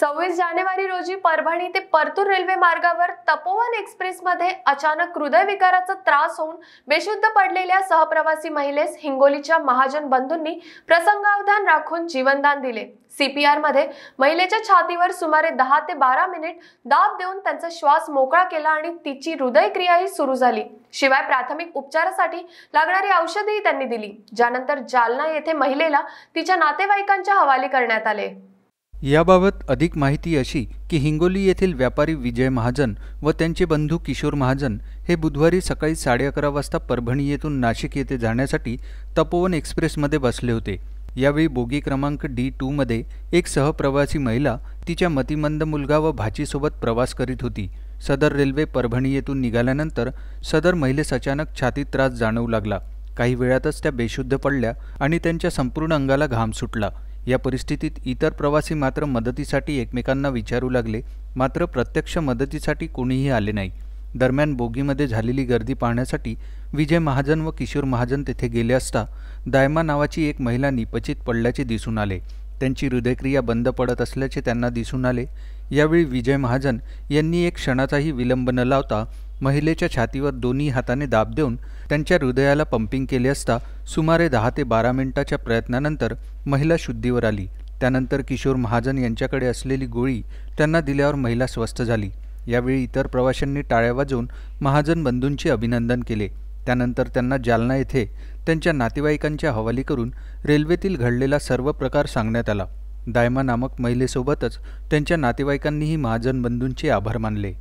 सव्वीस जानेवारी रोजी परभणी ते परतूर रेल्वे मार्गावर तपोवन एक्सप्रेसमध्ये अचानक हृदयविकाराचा त्रास होऊन बेशुद्ध पडलेल्या सहप्रवासी महिलेस हिंगोलीच्या महाजन बंधूंनी प्रसंगावधान राखून जीवनदान दिले सीपीआर मध्ये महिलेच्या छातीवर सुमारे दहा ते बारा मिनिट दाब देऊन त्यांचा श्वास मोकळा केला आणि तिची हृदयक्रियाही सुरू झाली शिवाय प्राथमिक उपचारासाठी लागणारी औषधही त्यांनी दिली ज्यानंतर जालना येथे महिलेला तिच्या नातेवाईकांच्या हवाली करण्यात आले याबाबत अधिक माहिती अशी की हिंगोली येथील व्यापारी विजय महाजन व त्यांचे बंधू किशोर महाजन हे बुधवारी सकाळी साडे अकरा वाजता परभणी येथून नाशिक येथे जाण्यासाठी तपोवन एक्सप्रेसमध्ये बसले होते यावेळी बोगी क्रमांक डी टूमध्ये एक सहप्रवासी महिला तिच्या मतिमंद मुलगा व भाचीसोबत प्रवास करीत होती सदर रेल्वे परभणी येथून निघाल्यानंतर सदर महिलेस अचानक छातीत त्रास जाणवू लागला काही वेळातच त्या बेशुद्ध पडल्या आणि त्यांच्या संपूर्ण अंगाला घाम सुटला या परिस्थितीत इतर प्रवासी मात्र मदतीसाठी एकमेकांना विचारू लागले मात्र प्रत्यक्ष मदतीसाठी कोणीही आले नाही दरम्यान बोगीमध्ये झालेली गर्दी पाहण्यासाठी विजय महाजन व किशोर महाजन तेथे गेले असता दायमा नावाची एक महिला निपचित पडल्याचे दिसून आले त्यांची हृदयक्रिया बंद पडत असल्याचे त्यांना दिसून आले यावेळी विजय महाजन यांनी एक क्षणाचाही विलंब न लावता महिलेच्या छातीवर दोन्ही हाताने दाब देऊन त्यांच्या हृदयाला पंपिंग केले असता सुमारे दहा ते बारा मिनिटाच्या प्रयत्नानंतर महिला शुद्धीवर आली त्यानंतर किशोर महाजन यांच्याकडे असलेली गोळी त्यांना दिल्यावर महिला स्वस्थ झाली यावेळी इतर प्रवाशांनी टाळ्या वाजवून महाजन बंधूंचे अभिनंदन केले त्यानंतर त्यांना जालना येथे त्यांच्या नातेवाईकांच्या हवाली करून रेल्वेतील घडलेला सर्व प्रकार सांगण्यात आला दायमा नामक महिलेसोबतच त्यांच्या नातेवाईकांनीही महाजन बंधूंचे आभार मानले